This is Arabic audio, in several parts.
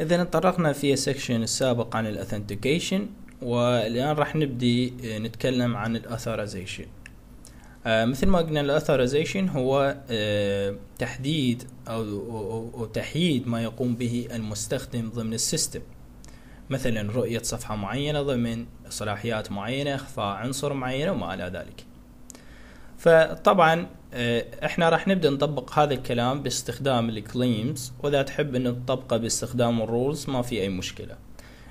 اذا تطرقنا في السكشن السابق عن الاثنتيكيشن والان راح نبدي آه، نتكلم عن الاثورايزيشن آه مثل ما قلنا الاثورايزيشن هو آه تحديد أو, أو تحييد ما يقوم به المستخدم ضمن السيستم مثلا رؤية صفحة معينة ضمن صلاحيات معينة إخفاء عنصر معين وما إلى ذلك فطبعا آه، احنا راح نبدا نطبق هذا الكلام باستخدام الكليمز واذا تحب ان تطبقه باستخدام الرولز ما في اي مشكله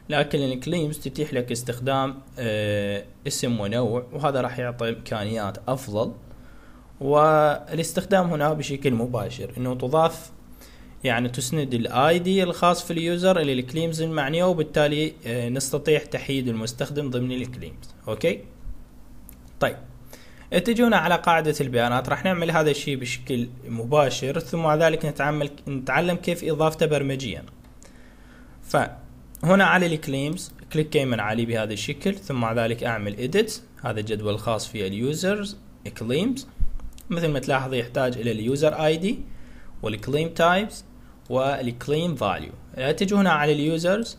لكن الكليمز تتيح لك استخدام اه اسم ونوع وهذا راح يعطي امكانيات افضل والاستخدام هنا بشكل مباشر انه تضاف يعني تسند الاي دي الخاص في اليوزر الى الكليمز المعنيه وبالتالي اه نستطيع تحييد المستخدم ضمن الكليمز اوكي طيب اتجونا على قاعدة البيانات راح نعمل هذا الشيء بشكل مباشر ثم بعد ذلك نتعامل نتعلم كيف إضافته برمجيا فهنا على الكليمز كليك كيمن علي بهذا الشكل ثم بعد ذلك أعمل إديت هذا الجدول الخاص في اليوزرز كليمز مثل ما تلاحظ يحتاج إلى اليوزر اي دي والكليم تايبس والكليم فاليو اتجه هنا على اليوزرز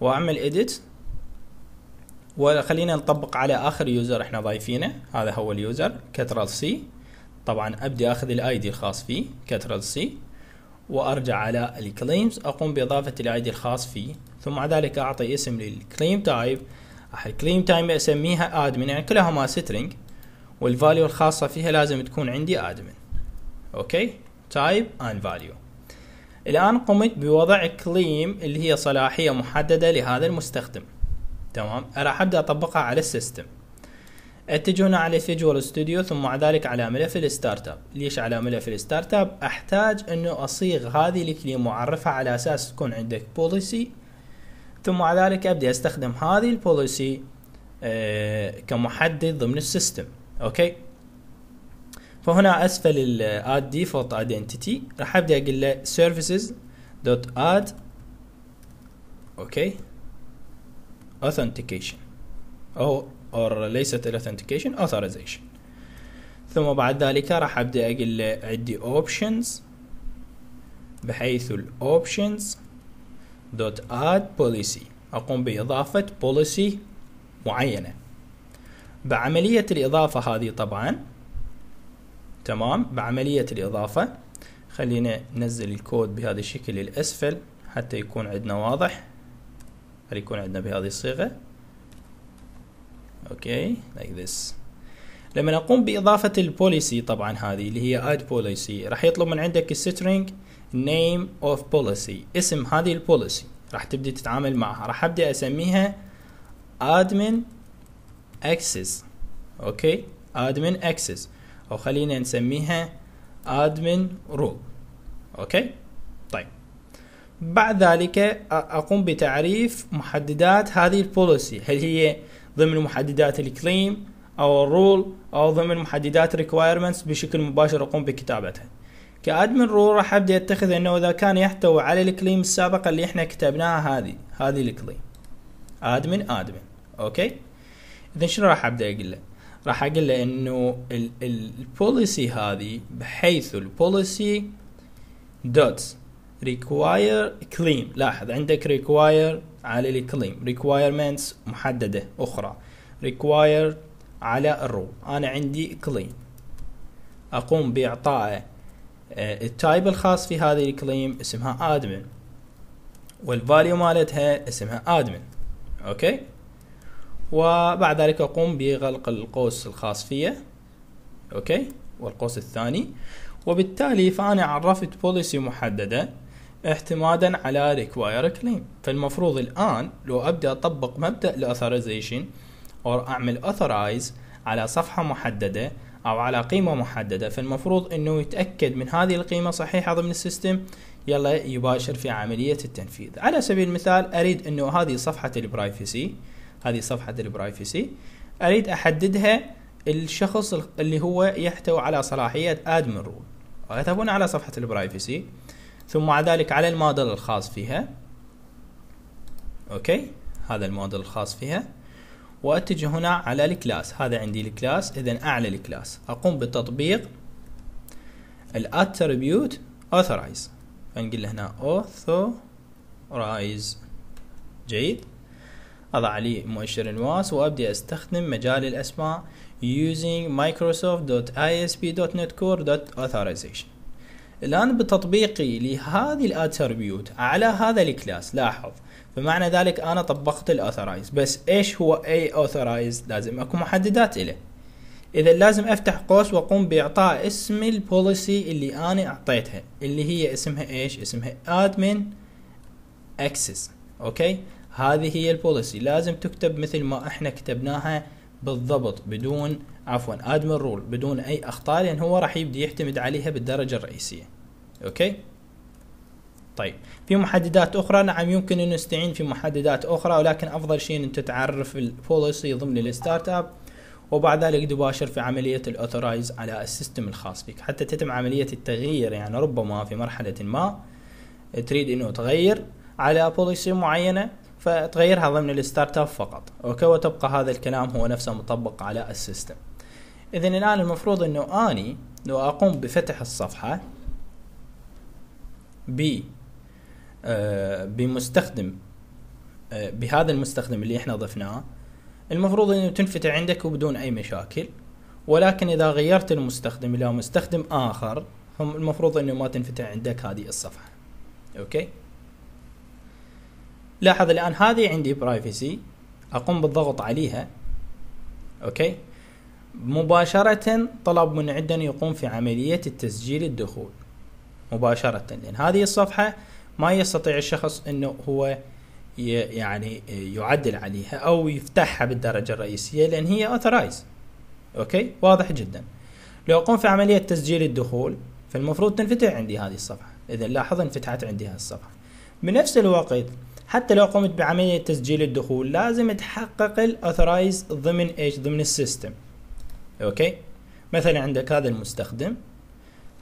واعمل إديت وخلينا نطبق على اخر يوزر احنا ضايفينه هذا هو اليوزر كترال سي طبعا ابدي اخذ الاي دي الخاص فيه كترال سي وارجع على الكليمز اقوم باضافه الاي دي الخاص فيه ثم بعد ذلك اعطي اسم للكليم تايب الكليم تايب اسميها ادمن يعني كلهما سترينج والفاليو الخاصه فيها لازم تكون عندي ادمن اوكي تايب اند فاليو الان قمت بوضع كليم اللي هي صلاحيه محدده لهذا المستخدم تمام راح ابدا اطبقها على السيستم اتجه هنا على فيجوال ستوديو ثم مع ذلك على ملف الستارت اب ليش على ملف الستارت اب احتاج انه اصيغ هذه الكلمه واعرفها على اساس تكون عندك بوليسي ثم مع ذلك ابدا استخدم هذه البوليسي آه كمحدد ضمن السيستم اوكي فهنا اسفل add ديفولت identity راح ابدا اقول له services.add دوت اد اوكي authentication أو or ليست authentication authorization ثم بعد ذلك راح أبدأ أقول له عندي options بحيث ال options dot add policy اقوم باضافه policy معينه بعمليه الاضافه هذه طبعا تمام بعمليه الاضافه خلينا ننزل الكود بهذا الشكل الاسفل حتى يكون عندنا واضح يكون عندنا بهذه الصيغة اوكي like this لما نقوم بإضافة البوليسي طبعا هذه اللي هي add policy راح يطلب من عندك السترينج name of policy اسم هذه البوليسي راح تبدي تتعامل معها راح ابدي اسميها admin access اوكي admin access او خلينا نسميها admin rule اوكي بعد ذلك اقوم بتعريف محددات هذه البوليسي هل هي ضمن محددات الكليم او الرول او ضمن محددات ريكوايرمنتس بشكل مباشر اقوم بكتابتها كادمن رول راح ابدا اتخذ انه اذا كان يحتوي على الكليم السابقه اللي احنا كتبناها هذه هذه الكليم ادمن ادمن اوكي اذا شنو راح ابدا اقول له راح اقول له انه البوليسي هذه بحيث البوليسي دوتس require claim لاحظ عندك require على الكليم requirements محددة أخرى require على الرو أنا عندي claim أقوم بإعطائه آه، التايب الخاص في هذه الكليم اسمها admin والفاليو مالتها اسمها admin اوكي وبعد ذلك اقوم بغلق القوس الخاص فيه اوكي والقوس الثاني وبالتالي فانا عرفت بوليسي محدده اعتمادا على require claim فالمفروض الآن لو أبدأ أطبق مبدأ الاثرايزيشن أو أعمل authorize على صفحة محددة أو على قيمة محددة فالمفروض أنه يتأكد من هذه القيمة صحيحة ضمن السيستم يلا يباشر في عملية التنفيذ على سبيل المثال أريد أنه هذه صفحة البرايفسي هذه صفحة البرايفسي أريد أحددها الشخص اللي هو يحتوي على صلاحية admin رول على صفحة البرايفسي ثم مع ذلك على المودل الخاص فيها اوكي هذا المودل الخاص فيها واتجه هنا على الكلاس هذا عندي الكلاس اذا اعلى الكلاس اقوم بتطبيق الاتربيوت اوثرايز فنقول له هنا اوثرايز جيد اضع لي مؤشر الواس وابدي استخدم مجال الاسماء using microsoft.isp.net core.authorization الآن بتطبيقي لهذه الاتربيوت على هذا الكلاس لاحظ فمعنى ذلك أنا طبقت الاثرايز بس إيش هو أي اوثرايز لازم أكو محددات له إذا لازم أفتح قوس وأقوم بإعطاء اسم البوليسي اللي أنا أعطيتها اللي هي اسمها إيش اسمها admin access أوكي هذه هي البوليسي لازم تكتب مثل ما إحنا كتبناها بالضبط بدون عفوا ادمن رول بدون اي اخطاء لان هو راح يبدي يعتمد عليها بالدرجه الرئيسيه اوكي طيب في محددات اخرى نعم يمكن ان نستعين في محددات اخرى ولكن افضل شيء ان انت تعرف البوليسي ضمن الستارت اب وبعد ذلك تباشر في عملية الاوثرايز على السيستم الخاص بك حتى تتم عملية التغيير يعني ربما في مرحلة ما تريد أنه تغير على بوليسي معينة فتغيرها ضمن الستارت اب فقط اوكي وتبقى هذا الكلام هو نفسه مطبق على السيستم اذا الان المفروض انه اني لو اقوم بفتح الصفحة ب آه، بمستخدم آه، بهذا المستخدم اللي احنا ضفناه المفروض انه تنفتح عندك وبدون اي مشاكل ولكن اذا غيرت المستخدم الى مستخدم اخر المفروض انه ما تنفتح عندك هذه الصفحة اوكي لاحظ الان هذه عندي برايفسي اقوم بالضغط عليها اوكي مباشرة طلب من عندنا يقوم في عملية التسجيل الدخول مباشرة لأن هذه الصفحة ما يستطيع الشخص أنه هو يعني يعدل عليها أو يفتحها بالدرجة الرئيسية لأن هي أوثرايز أوكي واضح جدا لو أقوم في عملية تسجيل الدخول فالمفروض تنفتح عندي هذه الصفحة إذا لاحظ انفتحت عندي هذه الصفحة بنفس الوقت حتى لو قمت بعملية تسجيل الدخول لازم تحقق الأوثرايز ضمن إيش ضمن السيستم اوكي مثلا عندك هذا المستخدم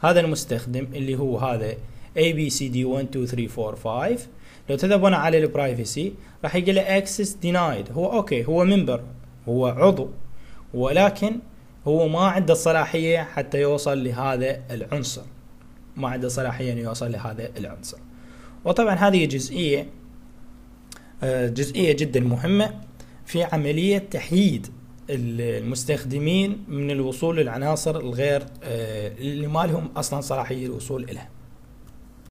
هذا المستخدم اللي هو هذا اي بي سي دي 1 2 3 4 5 لو تذهبون على البرايفسي راح يقول له اكسس دينايد هو اوكي هو منبر هو عضو ولكن هو ما عنده الصلاحيه حتى يوصل لهذا العنصر ما عنده صلاحيه انه يوصل لهذا العنصر وطبعا هذه جزئيه آه، جزئيه جدا مهمه في عمليه تحييد المستخدمين من الوصول للعناصر الغير آه، اللي ما لهم اصلا صلاحيه الوصول إليها.